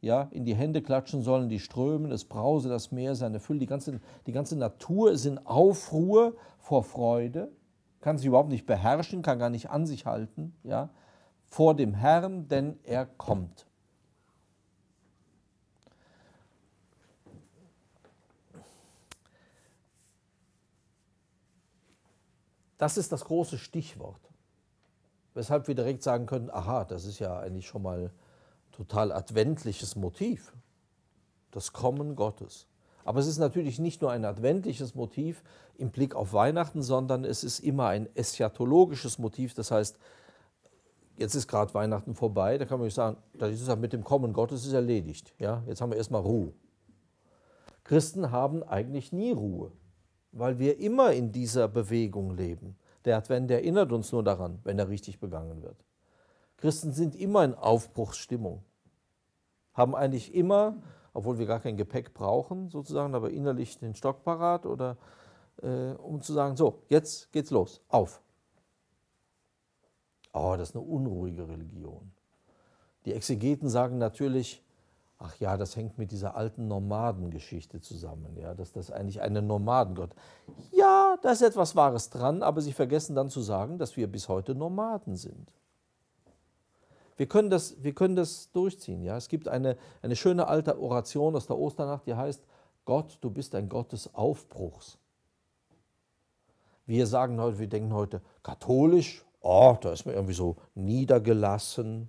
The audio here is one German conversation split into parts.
ja, in die Hände klatschen sollen, die strömen, es brause das Meer, seine Fülle, die ganze, die ganze Natur ist in Aufruhr vor Freude, kann sich überhaupt nicht beherrschen, kann gar nicht an sich halten, ja, vor dem Herrn, denn er kommt. Das ist das große Stichwort, weshalb wir direkt sagen können, aha, das ist ja eigentlich schon mal total adventliches Motiv, das Kommen Gottes. Aber es ist natürlich nicht nur ein adventliches Motiv im Blick auf Weihnachten, sondern es ist immer ein eschatologisches Motiv. Das heißt, jetzt ist gerade Weihnachten vorbei, da kann man nicht sagen, ist mit dem Kommen Gottes ist erledigt. Ja? Jetzt haben wir erstmal Ruhe. Christen haben eigentlich nie Ruhe, weil wir immer in dieser Bewegung leben. Der Advent erinnert uns nur daran, wenn er richtig begangen wird. Christen sind immer in Aufbruchsstimmung haben eigentlich immer, obwohl wir gar kein Gepäck brauchen, sozusagen, aber innerlich den Stock parat oder äh, um zu sagen, so, jetzt geht's los, auf. Oh, das ist eine unruhige Religion. Die Exegeten sagen natürlich, ach ja, das hängt mit dieser alten Nomadengeschichte zusammen, ja, dass das eigentlich eine Nomadengott. Ja, da ist etwas Wahres dran, aber sie vergessen dann zu sagen, dass wir bis heute Nomaden sind. Wir können das, wir können das durchziehen. Ja? Es gibt eine, eine schöne alte Oration aus der Osternacht, die heißt, Gott, du bist ein Gott des Aufbruchs. Wir sagen heute, wir denken heute, katholisch, oh, da ist man irgendwie so niedergelassen,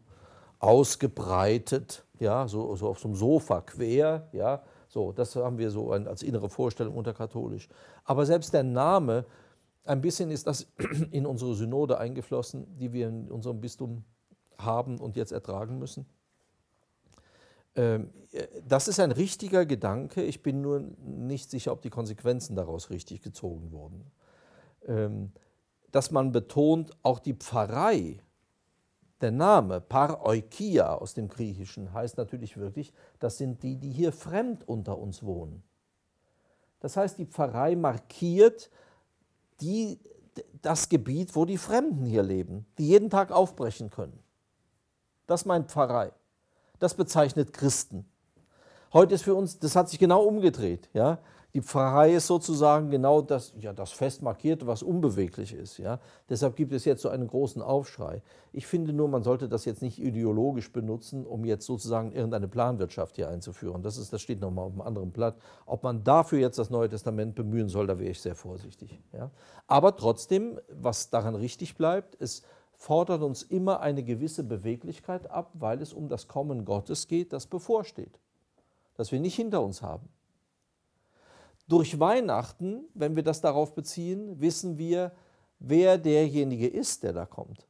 ausgebreitet, ja, so, so auf so einem Sofa quer, ja, so, das haben wir so als innere Vorstellung unter katholisch. Aber selbst der Name, ein bisschen ist das in unsere Synode eingeflossen, die wir in unserem Bistum haben und jetzt ertragen müssen? Ähm, äh, das ist ein richtiger Gedanke. Ich bin nur nicht sicher, ob die Konsequenzen daraus richtig gezogen wurden. Ähm, dass man betont, auch die Pfarrei, der Name Paroikia aus dem Griechischen heißt natürlich wirklich, das sind die, die hier fremd unter uns wohnen. Das heißt, die Pfarrei markiert die, das Gebiet, wo die Fremden hier leben, die jeden Tag aufbrechen können. Das meint Pfarrei. Das bezeichnet Christen. Heute ist für uns, das hat sich genau umgedreht. Ja? Die Pfarrei ist sozusagen genau das, ja, das fest markierte, was unbeweglich ist. Ja? Deshalb gibt es jetzt so einen großen Aufschrei. Ich finde nur, man sollte das jetzt nicht ideologisch benutzen, um jetzt sozusagen irgendeine Planwirtschaft hier einzuführen. Das, ist, das steht nochmal auf einem anderen Blatt. Ob man dafür jetzt das Neue Testament bemühen soll, da wäre ich sehr vorsichtig. Ja? Aber trotzdem, was daran richtig bleibt, ist, fordert uns immer eine gewisse Beweglichkeit ab, weil es um das Kommen Gottes geht, das bevorsteht, das wir nicht hinter uns haben. Durch Weihnachten, wenn wir das darauf beziehen, wissen wir, wer derjenige ist, der da kommt.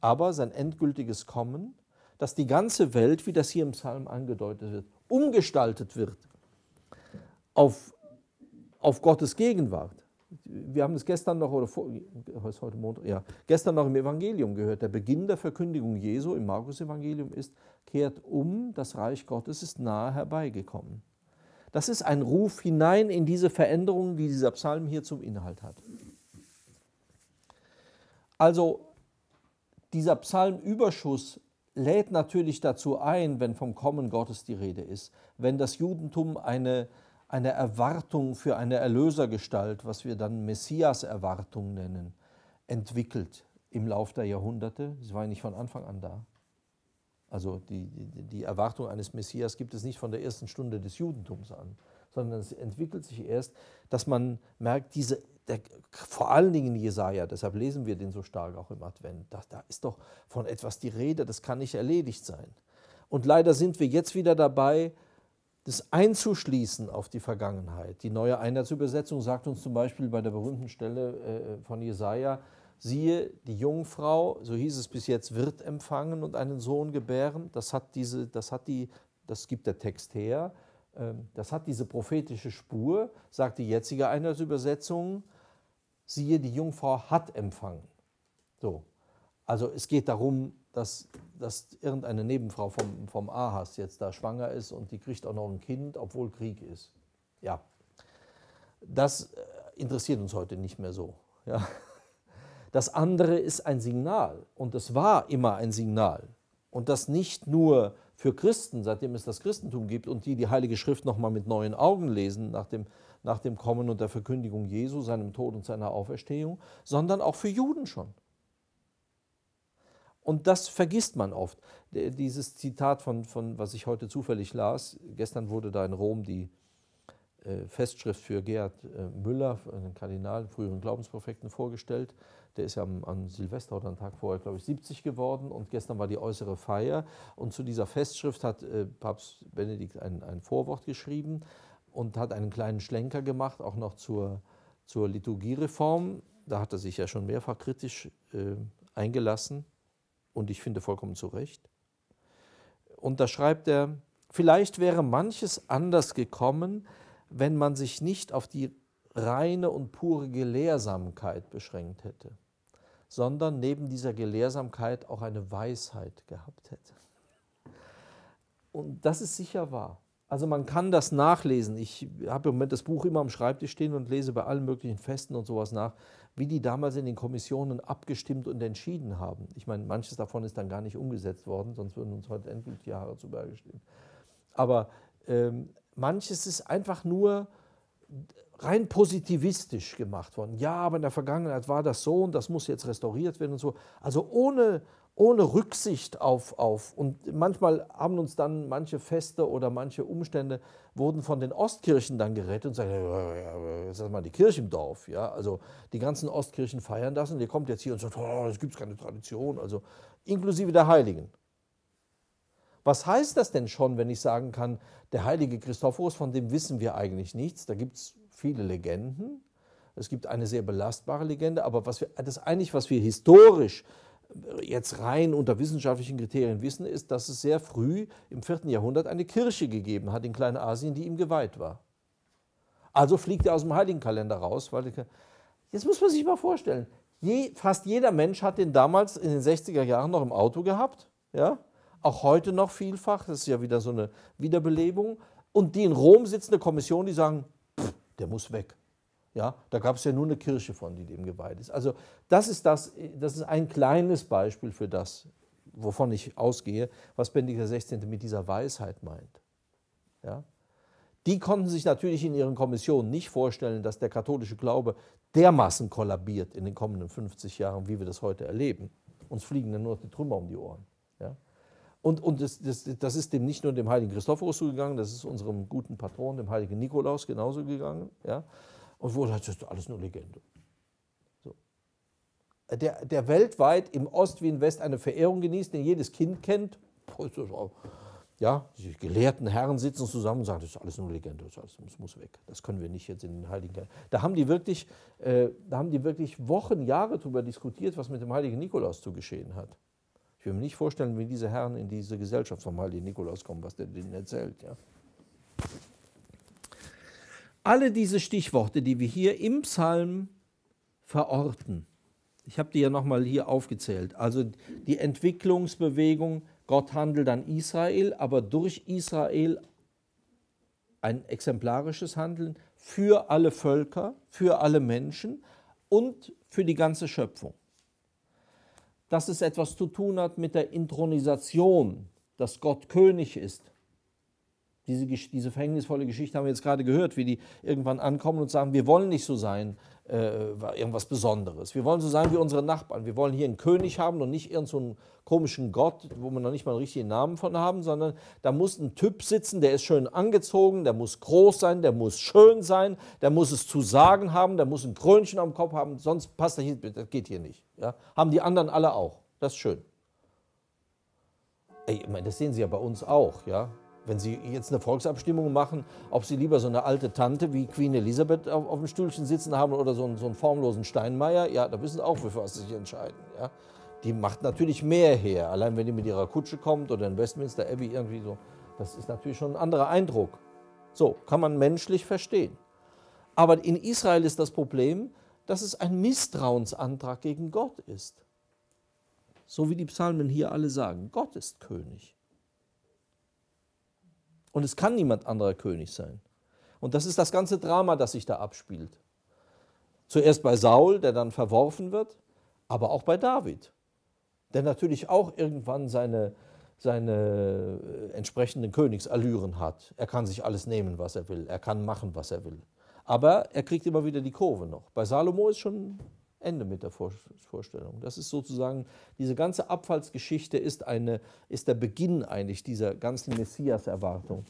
Aber sein endgültiges Kommen, dass die ganze Welt, wie das hier im Psalm angedeutet wird, umgestaltet wird auf, auf Gottes Gegenwart, wir haben es gestern noch, oder vor, heute Montag, ja, gestern noch im Evangelium gehört. Der Beginn der Verkündigung Jesu im Markus-Evangelium ist, kehrt um, das Reich Gottes ist nahe herbeigekommen. Das ist ein Ruf hinein in diese Veränderung, die dieser Psalm hier zum Inhalt hat. Also dieser Psalmüberschuss lädt natürlich dazu ein, wenn vom Kommen Gottes die Rede ist, wenn das Judentum eine, äh, eine Erwartung für eine Erlösergestalt, was wir dann Messias-Erwartung nennen, entwickelt im Lauf der Jahrhunderte. Sie war ja nicht von Anfang an da. Also die, die, die, Erwartung eines Messias gibt es nicht von der ersten Stunde des Judentums an, sondern es entwickelt sich erst, dass man merkt, diese, der, vor allen Dingen Jesaja, deshalb lesen wir den so stark auch im Advent, da, da ist doch von etwas die Rede, das kann nicht erledigt sein. Und leider sind wir jetzt wieder dabei, das einzuschließen auf die Vergangenheit. Die neue Einheitsübersetzung sagt uns zum Beispiel bei der berühmten Stelle äh, von Jesaja, siehe, die Jungfrau, so hieß es bis jetzt, wird empfangen und einen Sohn gebären. Das hat diese, das hat die, das gibt der Text her. Ähm, das hat diese prophetische Spur, sagt die jetzige Einheitsübersetzung. Siehe, die Jungfrau hat empfangen. So, also es geht darum, dass, dass irgendeine Nebenfrau vom, vom Ahas jetzt da schwanger ist und die kriegt auch noch ein Kind, obwohl Krieg ist. Ja, das äh, interessiert uns heute nicht mehr so. Ja. Das andere ist ein Signal und es war immer ein Signal. Und das nicht nur für Christen, seitdem es das Christentum gibt und die die Heilige Schrift nochmal mit neuen Augen lesen nach dem, nach dem Kommen und der Verkündigung Jesu, seinem Tod und seiner Auferstehung, sondern auch für Juden schon. Und das vergisst man oft. Dieses Zitat von, von, was ich heute zufällig las, gestern wurde da in Rom die äh, Festschrift für Gerhard äh, Müller, einen Kardinal, früheren Glaubensprofekten, vorgestellt. Der ist ja am, am Silvester oder einen Tag vorher, glaube ich, 70 geworden und gestern war die äußere Feier. Und zu dieser Festschrift hat äh, Papst Benedikt ein, ein, Vorwort geschrieben und hat einen kleinen Schlenker gemacht, auch noch zur, zur Liturgiereform. Da hat er sich ja schon mehrfach kritisch äh, eingelassen und ich finde vollkommen zu Recht. Und da schreibt er, vielleicht wäre manches anders gekommen, wenn man sich nicht auf die reine und pure Gelehrsamkeit beschränkt hätte, sondern neben dieser Gelehrsamkeit auch eine Weisheit gehabt hätte. Und das ist sicher wahr. Also man kann das nachlesen. Ich habe im Moment das Buch immer am Schreibtisch stehen und lese bei allen möglichen Festen und sowas nach wie die damals in den Kommissionen abgestimmt und entschieden haben. Ich meine, manches davon ist dann gar nicht umgesetzt worden, sonst würden uns heute endlich die Haare zu Berge stehen. Aber ähm, manches ist einfach nur rein positivistisch gemacht worden. Ja, aber in der Vergangenheit war das so und das muss jetzt restauriert werden und so. Also ohne ohne Rücksicht auf, auf. Und manchmal haben uns dann manche Feste oder manche Umstände wurden von den Ostkirchen dann gerettet und sagen, jetzt ist mal die Kirche im Dorf. Ja? Also die ganzen Ostkirchen feiern das und ihr kommt jetzt hier und sagt, oh, das gibt keine Tradition, also inklusive der Heiligen. Was heißt das denn schon, wenn ich sagen kann, der heilige Christophorus, von dem wissen wir eigentlich nichts, da gibt es viele Legenden, es gibt eine sehr belastbare Legende, aber was wir, das eigentlich, was wir historisch jetzt rein unter wissenschaftlichen Kriterien wissen, ist, dass es sehr früh im 4. Jahrhundert eine Kirche gegeben hat in Kleinasien, die ihm geweiht war. Also fliegt er aus dem Heiligenkalender raus. Weil jetzt muss man sich mal vorstellen, je, fast jeder Mensch hat den damals in den 60er Jahren noch im Auto gehabt. Ja? Auch heute noch vielfach, das ist ja wieder so eine Wiederbelebung. Und die in Rom sitzende Kommission, die sagen, pff, der muss weg. Ja, da gab es ja nur eine Kirche von, die dem geweiht ist. Also das ist, das, das ist ein kleines Beispiel für das, wovon ich ausgehe, was Benedikt XVI. mit dieser Weisheit meint. Ja? Die konnten sich natürlich in ihren Kommissionen nicht vorstellen, dass der katholische Glaube dermaßen kollabiert in den kommenden 50 Jahren, wie wir das heute erleben. Uns fliegen dann nur noch die Trümmer um die Ohren. Ja? Und, und das, das, das ist dem nicht nur dem heiligen Christophorus zugegangen, das ist unserem guten Patron, dem heiligen Nikolaus, genauso gegangen. Ja? und wurde halt, das ist alles nur Legende. So. Der, der weltweit im Ost wie im West eine Verehrung genießt, den jedes Kind kennt, ja, die gelehrten Herren sitzen zusammen und sagen, das ist alles nur Legende, das, das muss weg. Das können wir nicht jetzt in den Heiligen Geist. Da haben die wirklich, äh, da haben die wirklich Wochen, Jahre darüber diskutiert, was mit dem Heiligen Nikolaus zu geschehen hat. Ich will mir nicht vorstellen, wie diese Herren in diese Gesellschaft vom Heiligen Nikolaus kommen, was der denen erzählt. Ja. Alle diese Stichworte, die wir hier im Psalm verorten, ich habe die ja nochmal hier aufgezählt, also die Entwicklungsbewegung, Gott handelt an Israel, aber durch Israel ein exemplarisches Handeln für alle Völker, für alle Menschen und für die ganze Schöpfung. Dass es etwas zu tun hat mit der Intronisation, dass Gott König ist, diese, diese verhängnisvolle Geschichte haben wir jetzt gerade gehört, wie die irgendwann ankommen und sagen, wir wollen nicht so sein, äh, irgendwas Besonderes. Wir wollen so sein wie unsere Nachbarn. Wir wollen hier einen König haben und nicht irgendeinen so komischen Gott, wo wir noch nicht mal einen richtigen Namen von haben, sondern da muss ein Typ sitzen, der ist schön angezogen, der muss groß sein, der muss schön sein, der muss es zu sagen haben, der muss ein Krönchen am Kopf haben, sonst passt das, hier, das geht hier nicht. Ja? Haben die anderen alle auch. Das ist schön. Ey, ich meine, das sehen Sie ja bei uns auch, ja. Wenn Sie jetzt eine Volksabstimmung machen, ob Sie lieber so eine alte Tante wie Queen Elisabeth auf, auf dem Stühlchen sitzen haben oder so einen, so einen formlosen Steinmeier, ja, da wissen Sie auch, wofür Sie sich entscheiden. Ja. Die macht natürlich mehr her. Allein wenn die mit ihrer Kutsche kommt oder in Westminster Abbey irgendwie so, das ist natürlich schon ein anderer Eindruck. So, kann man menschlich verstehen. Aber in Israel ist das Problem, dass es ein Misstrauensantrag gegen Gott ist. So wie die Psalmen hier alle sagen, Gott ist König. Und es kann niemand anderer König sein. Und das ist das ganze Drama, das sich da abspielt. Zuerst bei Saul, der dann verworfen wird, aber auch bei David, der natürlich auch irgendwann seine, seine äh, entsprechenden Königsallüren hat. Er kann sich alles nehmen, was er will. Er kann machen, was er will. Aber er kriegt immer wieder die Kurve noch. Bei Salomo ist schon Ende mit der Vorstellung. Das ist sozusagen, diese ganze Abfallsgeschichte ist, eine, ist der Beginn eigentlich dieser ganzen Messias-Erwartung.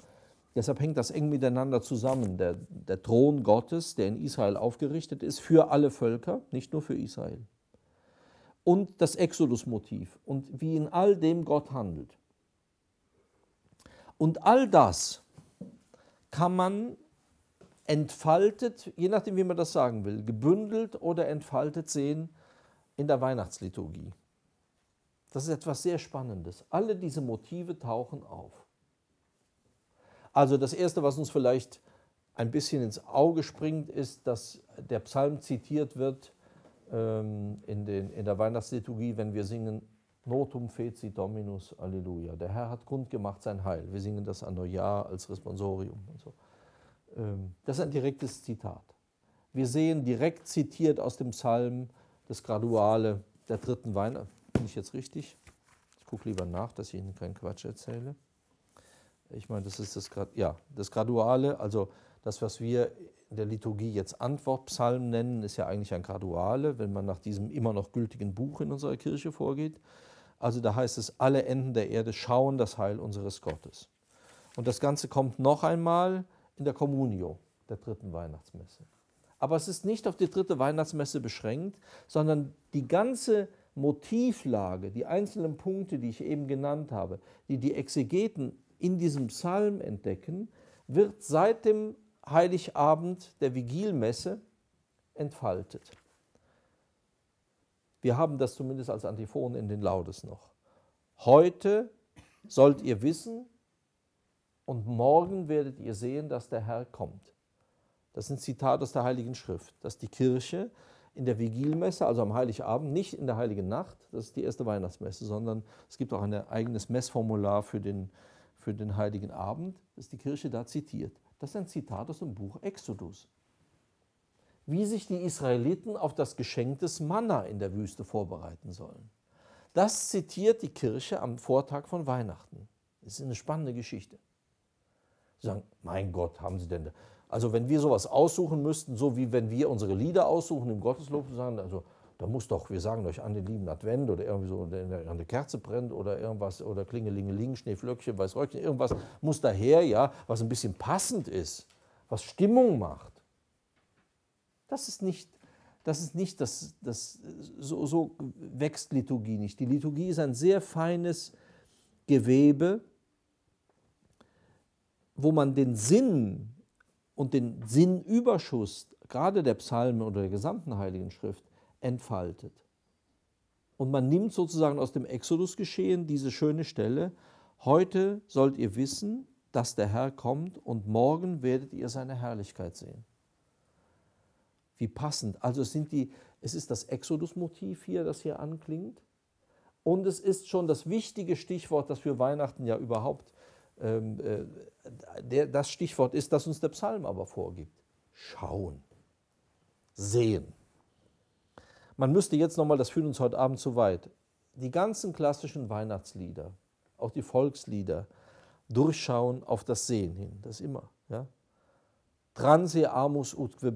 Deshalb hängt das eng miteinander zusammen. Der, der Thron Gottes, der in Israel aufgerichtet ist, für alle Völker, nicht nur für Israel. Und das Exodus-Motiv und wie in all dem Gott handelt. Und all das kann man entfaltet, je nachdem, wie man das sagen will, gebündelt oder entfaltet sehen in der Weihnachtsliturgie. Das ist etwas sehr Spannendes. Alle diese Motive tauchen auf. Also das Erste, was uns vielleicht ein bisschen ins Auge springt, ist, dass der Psalm zitiert wird ähm, in, den, in der Weihnachtsliturgie, wenn wir singen Notum feci Dominus, Alleluia. Der Herr hat Grund gemacht sein Heil. Wir singen das an Neujahr als Responsorium und so. Ähm, das ist ein direktes Zitat. Wir sehen direkt zitiert aus dem Psalm das Graduale der dritten Weihnacht. Bin ich jetzt richtig? Ich gucke lieber nach, dass ich Ihnen keinen Quatsch erzähle. Ich meine, das ist das, ja, das Graduale, also das, was wir in der Liturgie jetzt Antwortpsalm nennen, ist ja eigentlich ein Graduale, wenn man nach diesem immer noch gültigen Buch in unserer Kirche vorgeht. Also da heißt es, alle Enden der Erde schauen das Heil unseres Gottes. Und das Ganze kommt noch einmal in der Communio, der dritten Weihnachtsmesse. Aber es ist nicht auf die dritte Weihnachtsmesse beschränkt, sondern die ganze Motivlage, die einzelnen Punkte, die ich eben genannt habe, die die Exegeten in diesem Psalm entdecken, wird seit dem Heiligabend der Vigilmesse entfaltet. Wir haben das zumindest als Antiphon in den Laudes noch. Heute sollt ihr wissen, und morgen werdet ihr sehen, dass der Herr kommt. Das ist ein Zitat aus der Heiligen Schrift, dass die Kirche in der Vigilmesse, also am Heiligabend, nicht in der Heiligen Nacht, das ist die erste Weihnachtsmesse, sondern es gibt auch ein eigenes Messformular für den, für den Heiligen Abend, dass die Kirche da zitiert. Das ist ein Zitat aus dem Buch Exodus. Wie sich die Israeliten auf das Geschenk des Manna in der Wüste vorbereiten sollen. Das zitiert die Kirche am Vortag von Weihnachten. Das ist eine spannende Geschichte. Die sagen, mein Gott, haben sie denn da? Also wenn wir sowas aussuchen müssten, so wie wenn wir unsere Lieder aussuchen im Gotteslob, sagen, also da muss doch, wir sagen euch an den lieben Advent oder irgendwie so, eine Kerze brennt oder irgendwas oder Klingelingeling, Schneeflöckchen, Weißröckchen, irgendwas muss daher, ja, was ein bisschen passend ist, was Stimmung macht. Das ist nicht, das ist nicht, das, das, so, so wächst Liturgie nicht. Die Liturgie ist ein sehr feines Gewebe, wo man den Sinn und den Sinnüberschuss gerade der Psalmen oder der gesamten Heiligen Schrift entfaltet. Und man nimmt sozusagen aus dem Exodus-Geschehen diese schöne Stelle, heute sollt ihr wissen, dass der Herr kommt und morgen werdet ihr seine Herrlichkeit sehen. Wie passend. Also es, sind die, es ist das Exodus-Motiv hier, das hier anklingt. Und es ist schon das wichtige Stichwort, das für Weihnachten ja überhaupt ähm, äh, das Stichwort ist, das uns der Psalm aber vorgibt. Schauen, sehen. Man müsste jetzt nochmal, das führt uns heute Abend zu weit, die ganzen klassischen Weihnachtslieder, auch die Volkslieder, durchschauen auf das Sehen hin, das immer. Ja? Transe amus usque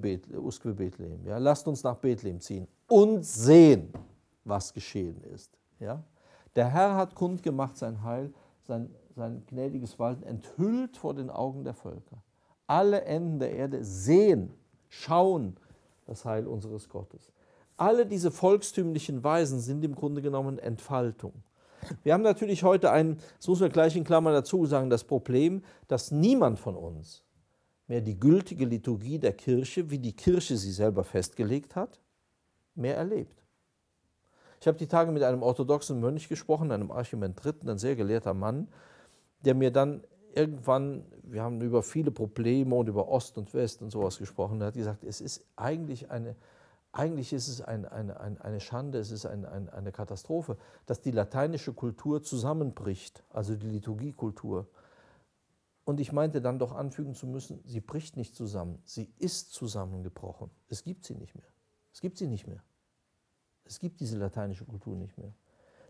Bethlehem. Ja? Lasst uns nach Bethlehem ziehen und sehen, was geschehen ist. Ja? Der Herr hat kundgemacht sein Heil, sein sein gnädiges Walten enthüllt vor den Augen der Völker. Alle Enden der Erde sehen, schauen das Heil unseres Gottes. Alle diese volkstümlichen Weisen sind im Grunde genommen Entfaltung. Wir haben natürlich heute ein, das muss man gleich in Klammern dazu sagen, das Problem, dass niemand von uns mehr die gültige Liturgie der Kirche, wie die Kirche sie selber festgelegt hat, mehr erlebt. Ich habe die Tage mit einem orthodoxen Mönch gesprochen, einem Archimandriten, ein sehr gelehrter Mann, der mir dann irgendwann, wir haben über viele Probleme und über Ost und West und sowas gesprochen, der hat gesagt, es ist eigentlich eine, eigentlich ist es ein, eine, eine Schande, es ist ein, ein, eine Katastrophe, dass die lateinische Kultur zusammenbricht, also die Liturgiekultur. Und ich meinte dann doch anfügen zu müssen, sie bricht nicht zusammen, sie ist zusammengebrochen. Es gibt sie nicht mehr. Es gibt sie nicht mehr. Es gibt diese lateinische Kultur nicht mehr.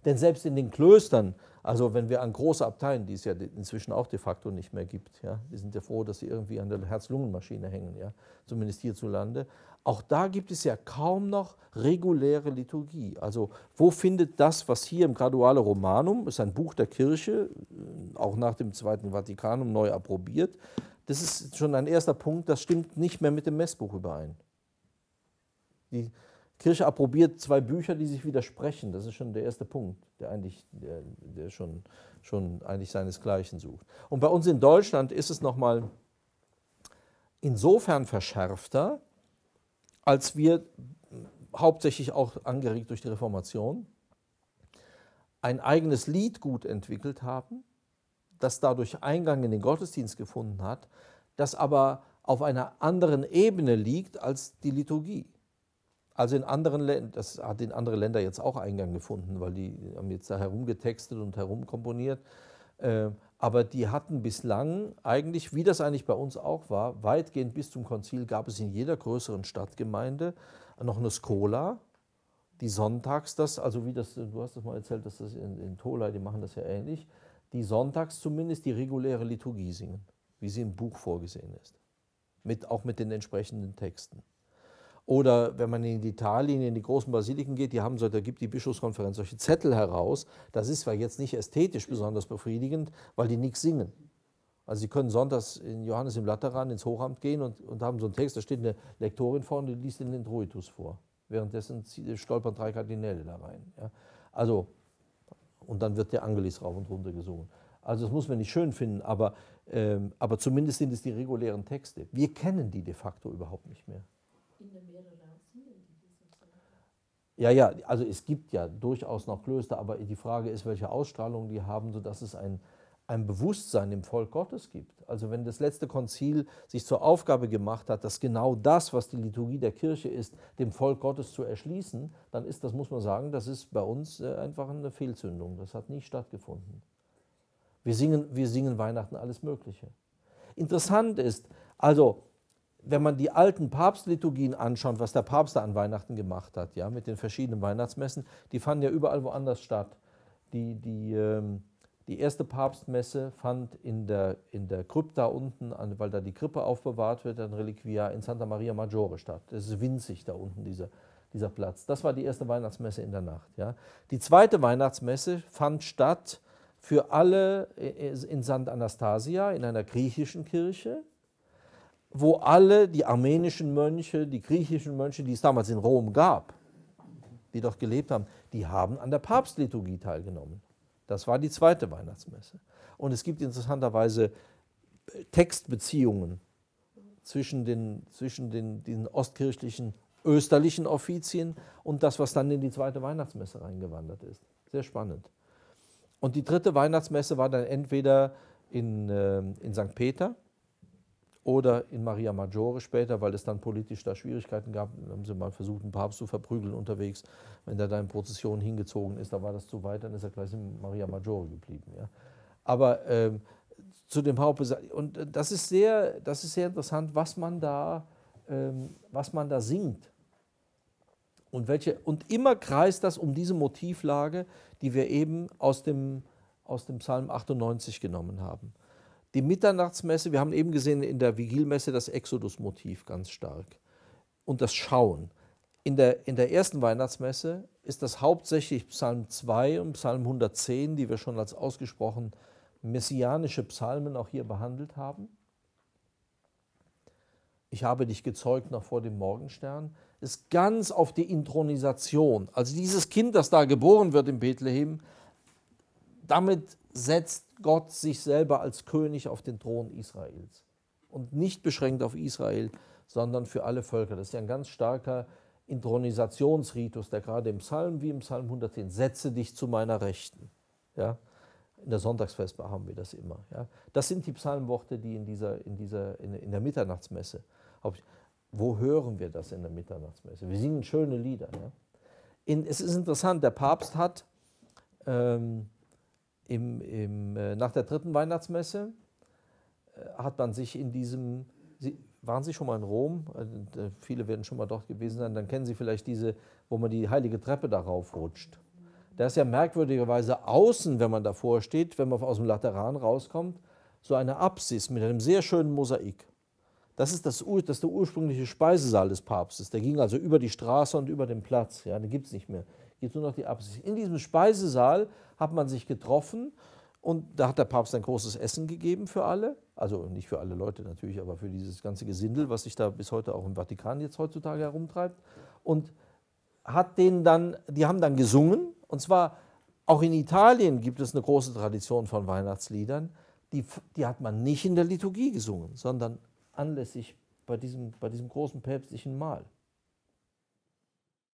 Denn selbst in den Klöstern, also wenn wir an große Abteien, die es ja inzwischen auch de facto nicht mehr gibt, ja, wir sind ja froh, dass sie irgendwie an der Herz-Lungen-Maschine hängen, ja, zumindest hierzulande, auch da gibt es ja kaum noch reguläre Liturgie. Also wo findet das, was hier im Graduale Romanum, ist ein Buch der Kirche, äh, auch nach dem Zweiten Vatikanum neu approbiert, das ist schon ein erster Punkt, das stimmt nicht mehr mit dem Messbuch überein. Die, Kirche approbiert zwei Bücher, die sich widersprechen. Das ist schon der erste Punkt, der eigentlich der, der schon, schon eigentlich seinesgleichen sucht. Und bei uns in Deutschland ist es nochmal insofern verschärfter, als wir hauptsächlich auch angeregt durch die Reformation ein eigenes Liedgut entwickelt haben, das dadurch Eingang in den Gottesdienst gefunden hat, das aber auf einer anderen Ebene liegt als die Liturgie. Also in anderen Ländern, das hat in andere Länder jetzt auch Eingang gefunden, weil die haben jetzt da herumgetextet und herumkomponiert. Ähm, aber die hatten bislang eigentlich, wie das eigentlich bei uns auch war, weitgehend bis zum Konzil gab es in jeder größeren Stadtgemeinde noch eine Skola, die sonntags das, also wie das, du hast das mal erzählt, dass das in, in Tola, die machen das ja ähnlich, die sonntags zumindest die reguläre Liturgie singen, wie sie im Buch vorgesehen ist. Mit, auch mit den entsprechenden Texten. Oder wenn man in Italien in die großen Basiliken geht, die haben so, da gibt die Bischofskonferenz solche Zettel heraus. Das ist zwar jetzt nicht ästhetisch besonders befriedigend, weil die nichts singen. Also Sie können sonntags in Johannes im Lateran ins Hochamt gehen und, und haben so einen Text, da steht eine Lektorin vorne, die liest den Introitus vor. Währenddessen stolpern drei Kardinäle da rein. Ja. Also, und dann wird der Angelis rauf und runter gesungen. Also das muss man nicht schön finden, aber, ähm, aber zumindest sind es die regulären Texte. Wir kennen die de facto überhaupt nicht mehr ja, ja, also es gibt ja durchaus noch Klöster, aber die Frage ist, welche Ausstrahlung die haben, sodass es ein, ein Bewusstsein im Volk Gottes gibt. Also wenn das letzte Konzil sich zur Aufgabe gemacht hat, dass genau das, was die Liturgie der Kirche ist, dem Volk Gottes zu erschließen, dann ist das, muss man sagen, das ist bei uns äh, einfach eine Fehlzündung. Das hat nicht stattgefunden. Wir singen, wir singen Weihnachten alles Mögliche. Interessant ist, also wenn man die alten Papstliturgien anschaut, was der Papst da an Weihnachten gemacht hat, ja, mit den verschiedenen Weihnachtsmessen, die fanden ja überall woanders statt. Die, die, ähm, die erste Papstmesse fand in der, in der Krypta unten, an, weil da die Krippe aufbewahrt wird, ein Reliquia in Santa Maria Maggiore statt. Das ist winzig da unten, diese, dieser Platz. Das war die erste Weihnachtsmesse in der Nacht. Ja. Die zweite Weihnachtsmesse fand statt für alle äh, äh, in Sant Anastasia, in einer griechischen Kirche, wo alle die armenischen Mönche, die griechischen Mönche, die es damals in Rom gab, die dort gelebt haben, die haben an der Papstliturgie teilgenommen. Das war die zweite Weihnachtsmesse. Und es gibt interessanterweise äh, Textbeziehungen zwischen den, zwischen den diesen ostkirchlichen, österlichen Offizien und das, was dann in die zweite Weihnachtsmesse reingewandert ist. Sehr spannend. Und die dritte Weihnachtsmesse war dann entweder in, ähm, in St. Peter oder in Maria Maggiore später, weil es dann politisch da Schwierigkeiten gab. Da haben sie mal versucht, einen Papst zu verprügeln unterwegs. Wenn der da in Prozession hingezogen ist, da war das zu weit, dann ist er gleich in Maria Maggiore geblieben. Ja. Aber ähm, zu dem Hauptbesatz. Und äh, das ist sehr, das ist sehr interessant, was man da, ähm, was man da singt. Und, welche, und immer kreist das um diese Motivlage, die wir eben aus dem, aus dem Psalm 98 genommen haben. Die Mitternachtsmesse, wir haben eben gesehen in der Vigilmesse das Exodus-Motiv ganz stark und das Schauen. In der, in der ersten Weihnachtsmesse ist das hauptsächlich Psalm 2 und Psalm 110, die wir schon als ausgesprochen messianische Psalmen auch hier behandelt haben. Ich habe dich gezeugt noch vor dem Morgenstern, ist ganz auf die Intronisation. Also dieses Kind, das da geboren wird in Bethlehem, damit setzt Gott sich selber als König auf den Thron Israels. Und nicht beschränkt auf Israel, sondern für alle Völker. Das ist ja ein ganz starker Intronisationsritus, der gerade im Psalm wie im Psalm 110, setze dich zu meiner Rechten. Ja? In der Sonntagsfestbar haben wir das immer. Ja? Das sind die Psalmworte, die in, dieser, in, dieser, in der Mitternachtsmesse. Wo hören wir das in der Mitternachtsmesse? Wir singen schöne Lieder. Ja? In, es ist interessant, der Papst hat ähm, im, im, äh, nach der dritten Weihnachtsmesse äh, hat man sich in diesem, Sie, waren Sie schon mal in Rom? Äh, äh viele werden schon mal dort gewesen sein, dann kennen Sie vielleicht diese, wo man die heilige Treppe darauf rutscht. Da ist ja merkwürdigerweise außen, wenn man davor steht, wenn man aus dem Lateran rauskommt, so eine Apsis mit einem sehr schönen Mosaik. Das ist, das, das ist der ursprüngliche Speisesaal des Papstes. Der ging also über die Straße und über den Platz. Ja, den gibt es nicht mehr gibt nur noch die Absicht. In diesem Speisesaal hat man sich getroffen und da hat der Papst ein großes Essen gegeben für alle. Also nicht für alle Leute natürlich, aber für dieses ganze Gesindel, was sich da bis heute auch im Vatikan jetzt heutzutage herumtreibt. Und hat denen dann, die haben dann gesungen. Und zwar auch in Italien gibt es eine große Tradition von Weihnachtsliedern. Die, die hat man nicht in der Liturgie gesungen, sondern anlässlich bei diesem, bei diesem großen päpstlichen Mahl.